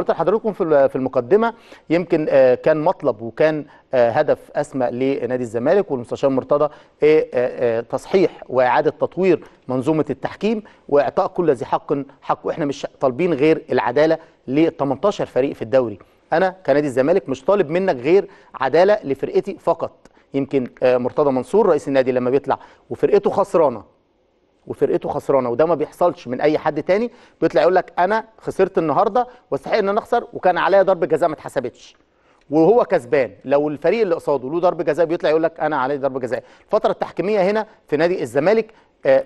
قلت لحضراتكم في المقدمه يمكن آه، كان مطلب وكان آه، هدف اسمى لنادي الزمالك والمستشار مرتضى إيه، آه، تصحيح واعاده تطوير منظومه التحكيم واعطاء كل ذي حق حقه احنا مش طالبين غير العداله لل 18 فريق في الدوري انا كنادي الزمالك مش طالب منك غير عداله لفرقتي فقط يمكن مرتضى منصور رئيس النادي لما بيطلع وفرقته خسرانه وفرقته خسرانه وده ما بيحصلش من اي حد تاني بيطلع يقول لك انا خسرت النهارده واستحق ان انا اخسر وكان عليا ضربه جزاء ما اتحسبتش وهو كسبان لو الفريق اللي قصاده له ضرب جزاء بيطلع يقول لك انا عليا ضرب جزاء الفتره التحكيميه هنا في نادي الزمالك آه،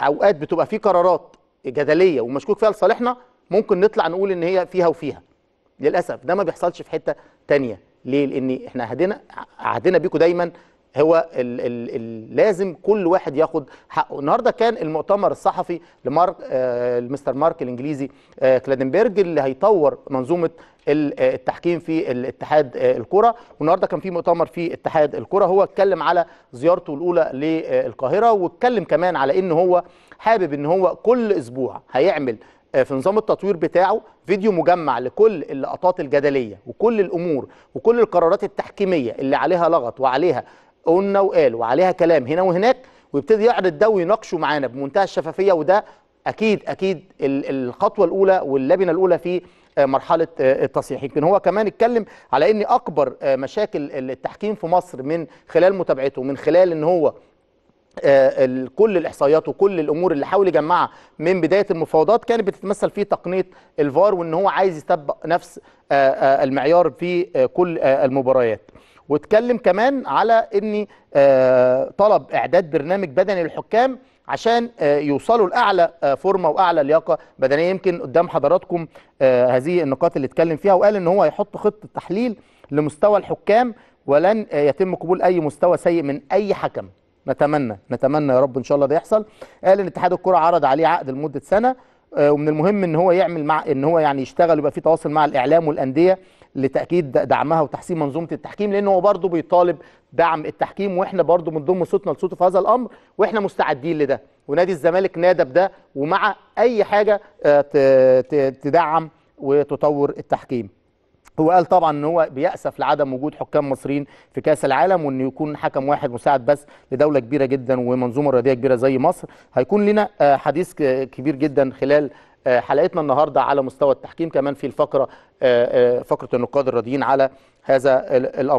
اوقات بتبقى في قرارات جدليه ومشكوك فيها لصالحنا ممكن نطلع نقول ان هي فيها وفيها للاسف ده ما بيحصلش في حته تانية ليه لان احنا عهدنا عهدنا بيكم دايما هو الـ الـ الـ لازم كل واحد ياخد حقه النهارده كان المؤتمر الصحفي لمارك آه المستر مارك الانجليزي آه كلادنبرج اللي هيطور منظومه آه، التحكيم في الاتحاد آه، الكره والنهارده كان في مؤتمر في اتحاد الكره هو اتكلم على زيارته الاولى للقاهره آه، واتكلم كمان على ان هو حابب ان هو كل اسبوع هيعمل في نظام التطوير بتاعه فيديو مجمع لكل اللقطات الجدليه وكل الامور وكل القرارات التحكيميه اللي عليها لغط وعليها قلنا وقال وعليها كلام هنا وهناك ويبتدي يعرض ده ويناقشه معانا بمنتهى الشفافيه وده اكيد اكيد الخطوه الاولى واللبنه الاولى في آه، مرحله آه، التصحيح يمكن هو كمان اتكلم على ان اكبر آه، مشاكل التحكيم في مصر من خلال متابعته من خلال ان هو كل الاحصائيات وكل الامور اللي حاول يجمعها من بدايه المفاوضات كانت بتتمثل في تقنيه الفار وان هو عايز يطبق نفس المعيار في كل المباريات واتكلم كمان على ان آه، طلب اعداد برنامج بدني للحكام عشان آه، يوصلوا لاعلى آه، فورمه واعلى لياقه بدنيه يمكن قدام حضراتكم هذه النقاط اللي اتكلم فيها وقال ان هو هيحط خطه تحليل لمستوى الحكام ولن يتم قبول اي مستوى سيء من اي حكم نتمنى نتمنى يا رب ان شاء الله ده يحصل قال ان اتحاد الكره عرض عليه عقد لمده سنه آه، ومن المهم ان هو يعمل مع ان هو يعني يشتغل ويبقى في تواصل مع الاعلام والانديه لتاكيد دعمها وتحسين منظومه التحكيم لان هو برضه بيطالب دعم التحكيم واحنا برضه بنضم صوتنا لصوته في هذا الامر واحنا مستعدين لده ونادي الزمالك نادى بده ومع اي حاجه آه، تدعم وتطور التحكيم هو قال طبعا ان هو بيأسف لعدم وجود حكام مصريين في كاس العالم وان يكون حكم واحد مساعد بس لدوله كبيره جدا ومنظومه رياضيه كبيره زي مصر هيكون لنا آه، حديث كبير جدا خلال آه، حلقتنا النهارده على مستوى التحكيم كمان في الفقره آه، فقره النقاد الرياضيين على هذا الامر